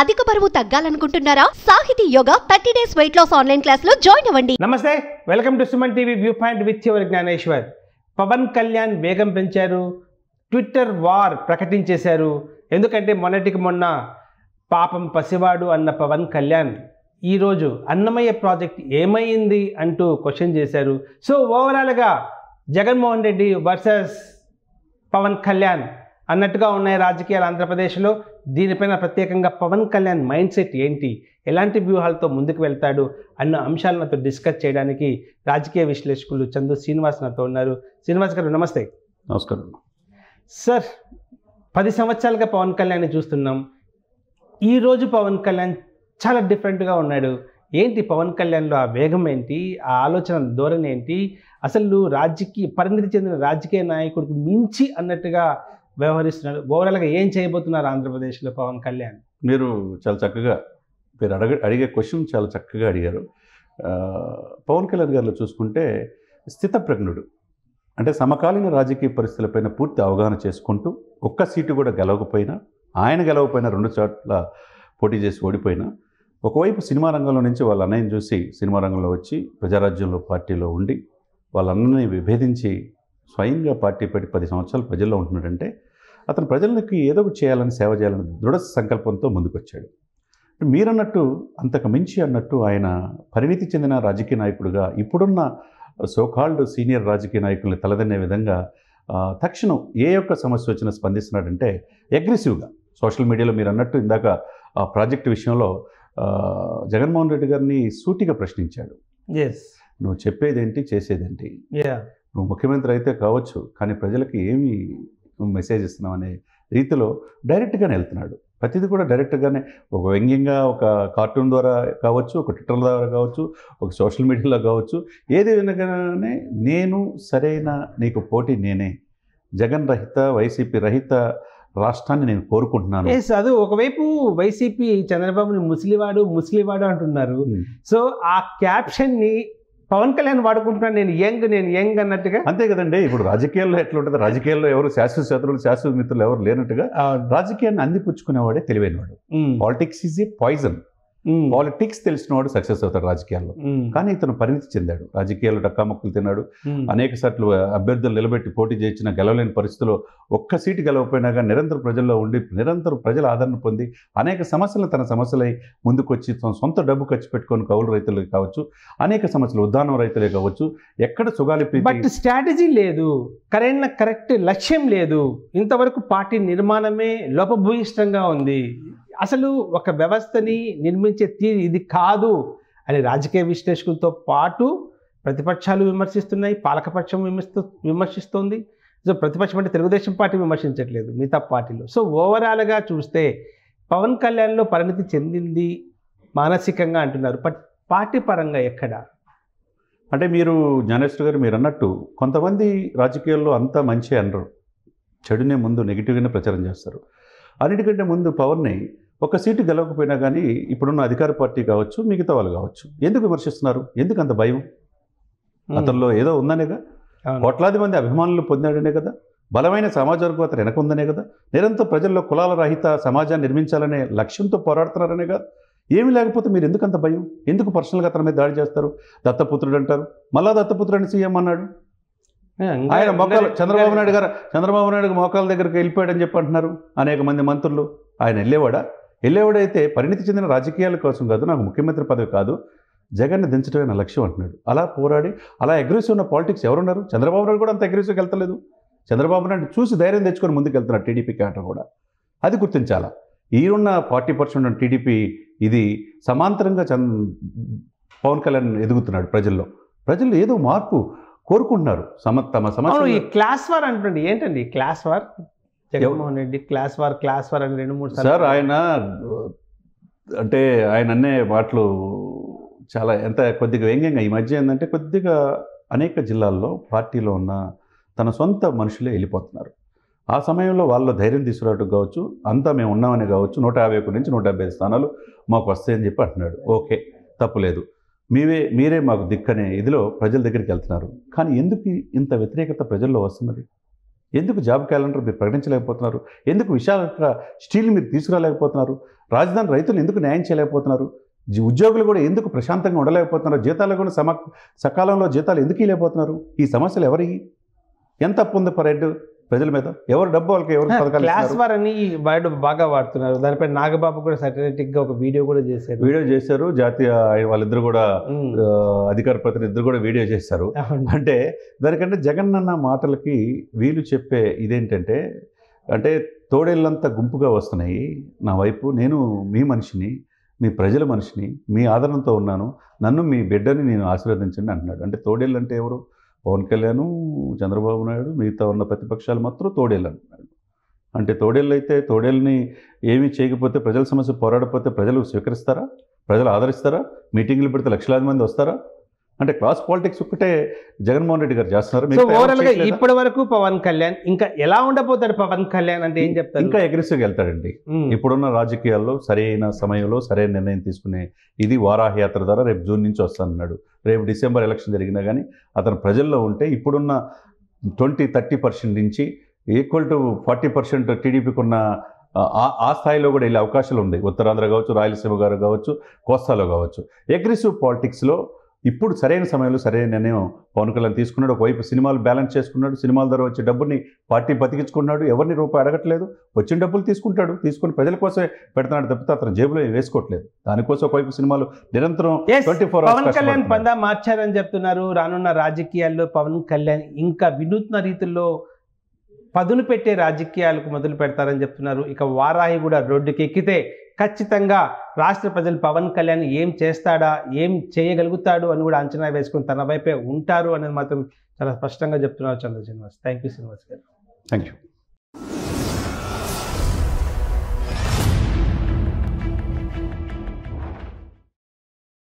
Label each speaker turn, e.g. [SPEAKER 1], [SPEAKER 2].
[SPEAKER 1] అధిక బరువు తగ్గాలనుకుంటున్నారా Sahiti Yoga thirty days weight loss online class లో జాయిన్ అవ్వండి నమస్తే welcome to Suman TV view point with your Jnaneshwar Pawan Kalyan వేగం పెంచారు ట్విట్టర్ వార్ ప్రకటించేశారు ఎందుకంటే మొన్నటికి మొన్న పాపం పసివాడు అన్న పవన్ కళ్యాణ్ ఈరోజు అన్నమయ్య ప్రాజెక్ట్ ఏమైంది అంటూ క్వశ్చన్ చేశారు సో ఓవరాల్గా జగన్మోహన్ రెడ్డి వర్సెస్ పవన్ కళ్యాణ్ అన్నట్టుగా ఉన్నాయి రాజకీయాలు ఆంధ్రప్రదేశ్లో దీనిపైన ప్రత్యేకంగా పవన్ కళ్యాణ్ మైండ్ సెట్ ఏంటి ఎలాంటి వ్యూహాలతో ముందుకు వెళ్తాడు అన్న అంశాలు డిస్కస్ చేయడానికి రాజకీయ విశ్లేషకులు చందు శ్రీనివాస్ నాతో ఉన్నారు శ్రీనివాస్ గారు నమస్తే నమస్కారం సార్ పది సంవత్సరాలుగా పవన్ కళ్యాణ్ చూస్తున్నాం ఈరోజు పవన్ కళ్యాణ్ చాలా డిఫరెంట్గా ఉన్నాడు ఏంటి పవన్ కళ్యాణ్లో ఆ వేగం ఏంటి ఆ ఆలోచన ధోరణి ఏంటి అసలు రాజకీయ పరిణితి చెందిన రాజకీయ నాయకుడికి మించి అన్నట్టుగా వ్యవహరిస్తున్నాడు ఓవరాల్గా ఏం చేయబోతున్నారు ఆంధ్రప్రదేశ్లో పవన్ కళ్యాణ్
[SPEAKER 2] మీరు చాలా చక్కగా మీరు అడగ అడిగే క్వశ్చన్ చాలా చక్కగా అడిగారు పవన్ కళ్యాణ్ గారిలో చూసుకుంటే స్థితప్రజ్ఞుడు అంటే సమకాలీన రాజకీయ పరిస్థితులపైన పూర్తి అవగాహన చేసుకుంటూ ఒక్క సీటు కూడా గెలవకపోయినా ఆయన గెలవకపోయినా రెండు చోట్ల పోటీ చేసి ఓడిపోయినా ఒకవైపు సినిమా రంగంలో నుంచి వాళ్ళ అన్నయ్యని చూసి సినిమా రంగంలో వచ్చి ప్రజారాజ్యంలో పార్టీలో ఉండి వాళ్ళ అన్నని విభేదించి స్వయంగా పార్టీ పెట్టి పది సంవత్సరాలు ప్రజల్లో ఉంటున్నాడంటే అతను ప్రజలకు ఏదో ఒకటి చేయాలని సేవ చేయాలని దృఢ సంకల్పంతో ముందుకొచ్చాడు మీరన్నట్టు అంతకు మించి అన్నట్టు ఆయన పరిణితి చెందిన రాజకీయ నాయకుడుగా ఇప్పుడున్న సోకాల్డ్ సీనియర్ రాజకీయ నాయకుల్ని తలదన్నే విధంగా తక్షణం ఏ యొక్క సమస్య వచ్చినా స్పందిస్తున్నాడంటే అగ్రెసివ్గా సోషల్ మీడియాలో మీరు అన్నట్టు ఇందాక ఆ ప్రాజెక్ట్ విషయంలో జగన్మోహన్ రెడ్డి గారిని సూటిగా ప్రశ్నించాడు నువ్వు చెప్పేదేంటి చేసేదేంటి నువ్వు ముఖ్యమంత్రి అయితే కావచ్చు కానీ ప్రజలకు ఏమి మెసేజ్ ఇస్తున్నావు అనే రీతిలో డైరెక్ట్గానే వెళ్తున్నాడు ప్రతిదీ కూడా డైరెక్ట్గానే ఒక వ్యంగ్యంగా ఒక కార్టూన్ ద్వారా కావచ్చు ఒక ట్విట్టర్ ద్వారా కావచ్చు ఒక సోషల్ మీడియాలో కావచ్చు ఏది వినగానే నేను సరైన నీకు పోటీ నేనే జగన్ రహిత వైసీపీ రహిత రాష్ట్రాన్ని నేను కోరుకుంటున్నాను
[SPEAKER 1] ఎస్ అది ఒకవైపు వైసీపీ చంద్రబాబుని ముసలివాడు ముసలివాడు అంటున్నారు hmm. సో ఆ క్యాప్షన్ని పవన్ కళ్యాణ్ వాడుకుంటున్నాను నేను యంగ్ నేను యంగ్ అన్నట్టుగా అంతే కదండి ఇప్పుడు రాజకీయాల్లో ఎట్లుంటుంది రాజకీయాల్లో
[SPEAKER 2] ఎవరు శాశ్వత శత్రువులు శాశ్వత మిత్రులు ఎవరు లేనట్టుగా రాజకీయాన్ని అందిపుచ్చుకునేవాడే తెలివైనవాడు politics is a poison politics తెలిసినవాడు సక్సెస్ అవుతాడు రాజకీయాల్లో కానీ ఇతను పరిణితి చెందాడు రాజకీయాల్లో డక్కాముక్కలు తిన్నాడు అనేక సార్లు అభ్యర్థులు నిలబెట్టి పోటీ చేయించిన గెలవలేని పరిస్థితుల్లో ఒక్క సీటు గెలవపోయినా నిరంతరం ప్రజల్లో ఉండి నిరంతరం ప్రజల ఆదరణ పొంది అనేక సమస్యలు తన సమస్యలై ముందుకొచ్చి తన సొంత డబ్బు ఖర్చు పెట్టుకొని కౌలు రైతులకి కావచ్చు అనేక సమస్యలు
[SPEAKER 1] ఉద్దానం రైతులే కావచ్చు ఎక్కడ సుగాలి బట్ స్ట్రాటజీ లేదు కరెంట్ కరెక్ట్ లక్ష్యం లేదు ఇంతవరకు పార్టీ నిర్మాణమే లోపభూయిష్టంగా ఉంది అసలు ఒక వ్యవస్థని నిర్మించే తీరు ఇది కాదు అని రాజకీయ విశ్లేషకులతో పాటు ప్రతిపక్షాలు విమర్శిస్తున్నాయి పాలకపక్షం విమర్శిస్తూ విమర్శిస్తోంది సో ప్రతిపక్షం అంటే తెలుగుదేశం పార్టీ విమర్శించట్లేదు మిగతా పార్టీలు సో ఓవరాల్గా చూస్తే పవన్ కళ్యాణ్లో పరిణితి చెందింది మానసికంగా అంటున్నారు బట్ పార్టీ పరంగా ఎక్కడ
[SPEAKER 2] అంటే మీరు జ్ఞానేశ్వర్ గారు మీరు అన్నట్టు కొంతమంది రాజకీయాల్లో అంతా మంచి అనరు చెడునే ముందు నెగిటివ్గానే ప్రచారం చేస్తారు అన్నిటికంటే ముందు పవన్ని ఒక సీటు గెలవకపోయినా కానీ ఇప్పుడున్న అధికార పార్టీ కావచ్చు మిగతా వాళ్ళు కావచ్చు ఎందుకు విమర్శిస్తున్నారు ఎందుకు అంత భయం అతనిలో ఏదో ఉందనేగా కోట్లాది మంది అభిమానులు పొందాడనే కదా బలమైన సమాజాలకు అతను వెనక ఉందనే కదా నిరంతరం ప్రజల్లో కులాల రహిత సమాజాన్ని నిర్మించాలనే లక్ష్యంతో పోరాడుతున్నారనే కదా ఏమి లేకపోతే మీరు ఎందుకు అంత భయం ఎందుకు పర్సనల్గా అతని మీద దాడి చేస్తారు దత్తపుత్రుడు అంటారు మళ్ళా దత్తపుత్రుడు సీఎం అన్నాడు
[SPEAKER 1] ఆయన మోకాలు చంద్రబాబు నాయుడు
[SPEAKER 2] గారు చంద్రబాబు నాయుడు మోకాల దగ్గరికి వెళ్ళిపోయాడని చెప్పి అంటున్నారు అనేక మంది మంత్రులు ఆయన వెళ్ళేవాడా వెళ్ళేవాడైతే పరిణితి చెందిన రాజకీయాల కోసం కాదు నాకు ముఖ్యమంత్రి పదవి కాదు జగన్ని దించడమే నా లక్ష్యం అంటున్నాడు అలా పోరాడి అలా అగ్రెసివ్ ఉన్న పాలిటిక్స్ ఎవరున్నారు చంద్రబాబు నాయుడు కూడా అంత అగ్రెసివ్గా వెళ్తలేదు చంద్రబాబు నాయుడు చూసి ధైర్యం తెచ్చుకొని ముందుకు వెళ్తున్నారు టీడీపీ క్యాడర్ కూడా అది గుర్తించాలా ఈరున్న ఫార్టీ పర్సెంట్ టీడీపీ ఇది సమాంతరంగా చంద్ పవన్ కళ్యాణ్ ఎదుగుతున్నాడు ప్రజల్లో ప్రజలు ఏదో మార్పు కోరుకుంటున్నారు సమ తమ సమస్య
[SPEAKER 1] క్లాస్ వార్ అంటుండే ఏంటండి class war Jaganmohan Reddy class war class war అని రెండు మూడు సార్ ఆయన
[SPEAKER 2] అంటే ఆయన అనే మాటలు చాలా ఎంత కొద్దిగా వ్యంగ్యంగా ఈ మధ్య ఏంటంటే కొద్దిగా అనేక జిల్లాల్లో పార్టీలో ఉన్న తన సొంత మనుషులే వెళ్ళిపోతున్నారు ఆ సమయంలో వాళ్ళ ధైర్యం తీసుకురావటం కావచ్చు అంతా మేము ఉన్నామని కావచ్చు నూట యాభై ఒకటి నుంచి నూట డెబ్బై స్థానాలు మాకు వస్తాయని చెప్పి అంటున్నాడు ఓకే తప్పులేదు మీవే మీరే మాకు దిక్కనే ఇదిలో ప్రజల దగ్గరికి వెళ్తున్నారు కానీ ఎందుకు ఇంత వ్యతిరేకత ప్రజల్లో వస్తున్నది ఎందుకు జాబ్ క్యాలెండర్ మీరు ప్రకటించలేకపోతున్నారు ఎందుకు విశాల స్టీల్ మీరు తీసుకురాలేకపోతున్నారు రాజధాని రైతులు ఎందుకు న్యాయం చేయలేకపోతున్నారు ఉద్యోగులు కూడా ఎందుకు ప్రశాంతంగా ఉండలేకపోతున్నారు జీతాలు కూడా సమ సకాలంలో జీతాలు ఎందుకు ఇవ్వలేకపోతున్నారు ఈ సమస్యలు ఎవరి ఎంత పొందు పర్ ప్రజల మీద ఎవరు
[SPEAKER 1] డబ్బు వాళ్ళకి ఎవరు అని బాగా వాడుతున్నారు దానిపై నాగబాబు కూడా సటరేటిక్ గా ఒక వీడియో కూడా చేశారు వీడియో
[SPEAKER 2] చేశారు జాతీయ వాళ్ళిద్దరు కూడా అధికార ప్రతినిధులు కూడా వీడియో చేశారు అంటే దానికంటే జగన్ అన్న మాటలకి వీలు చెప్పే ఇదేంటంటే అంటే తోడేళ్ళంతా గుంపుగా వస్తున్నాయి నా వైపు నేను మీ మనిషిని మీ ప్రజల మనిషిని మీ ఆదరణతో ఉన్నాను నన్ను మీ బిడ్డని నేను ఆశీర్వదించండి అంటున్నాడు అంటే తోడేళ్ళు అంటే ఎవరు పవన్ కళ్యాణ్ చంద్రబాబు నాయుడు మిగతా ఉన్న ప్రతిపక్షాలు మాత్రం తోడేళ్ళు అంటే తోడేళ్ళు అయితే తోడేళ్ళని ఏమీ చేయకపోతే ప్రజల సమస్య పోరాడకపోతే ప్రజలు స్వీకరిస్తారా ప్రజలు ఆదరిస్తారా మీటింగ్లు పెడితే లక్షలాది మంది వస్తారా అంటే క్లాస్ పాలిటిక్స్ ఒక్కటే జగన్మోహన్ రెడ్డి గారు చేస్తున్నారు ఓవరాల్గా ఇప్పటి
[SPEAKER 1] వరకు పవన్ కళ్యాణ్ ఇంకా ఎలా ఉండబోతాడు పవన్ కళ్యాణ్ అంటే ఏం చెప్తారు ఇంకా
[SPEAKER 2] అగ్రెసివ్గా వెళ్తాడండి ఇప్పుడున్న రాజకీయాల్లో సరైన సమయంలో సరైన నిర్ణయం తీసుకునే ఇది వారాహయాత్ర ద్వారా రేపు జూన్ నుంచి వస్తానన్నాడు రేపు డిసెంబర్ ఎలక్షన్ జరిగినా కానీ అతను ప్రజల్లో ఉంటే ఇప్పుడున్న ట్వంటీ థర్టీ పర్సెంట్ నుంచి ఈక్వల్ టు ఫార్టీ పర్సెంట్ టీడీపీకి ఉన్న ఆ స్థాయిలో కూడా వెళ్ళే అవకాశాలు ఉన్నాయి ఉత్తరాంధ్ర కావచ్చు రాయలసీమ గారు కావచ్చు కోస్తాలో కావచ్చు అగ్రెసివ్ పాలిటిక్స్లో ఇప్పుడు సరైన సమయంలో సరైన నిర్ణయం పవన్ కళ్యాణ్ తీసుకున్నాడు ఒకవైపు సినిమాలు బ్యాలెన్స్ చేసుకున్నాడు సినిమాల ద్వారా వచ్చే డబ్బుని పార్టీ బతికించుకున్నాడు ఎవరిని రూపాయి అడగట్లేదు వచ్చిన డబ్బులు తీసుకుంటాడు తీసుకుని ప్రజల కోసమే పెడుతున్నాడు తప్పితే అతను జేబులో వేసుకోవట్లేదు దానికోసం ఒకవైపు సినిమాలు నిరంతరం ట్వంటీ ఫోర్ పవన్ కళ్యాణ్
[SPEAKER 1] పందా మార్చారని చెప్తున్నారు రానున్న రాజకీయాల్లో పవన్ కళ్యాణ్ ఇంకా వినూత్న రీతిలో పదును పెట్టే రాజకీయాలకు మొదలు పెడతారని చెప్తున్నారు ఇక వారాహి కూడా రోడ్డుకి ఎక్కితే ఖచ్చితంగా రాష్ట్ర ప్రజలు పవన్ కళ్యాణ్ ఏం చేస్తాడా ఏం చేయగలుగుతాడు అని కూడా అంచనా వేసుకుని తన వైపే ఉంటారు అనేది మాత్రం చాలా స్పష్టంగా చెప్తున్నారు Chandra Srinivas thank you Srinivas garu
[SPEAKER 2] thank you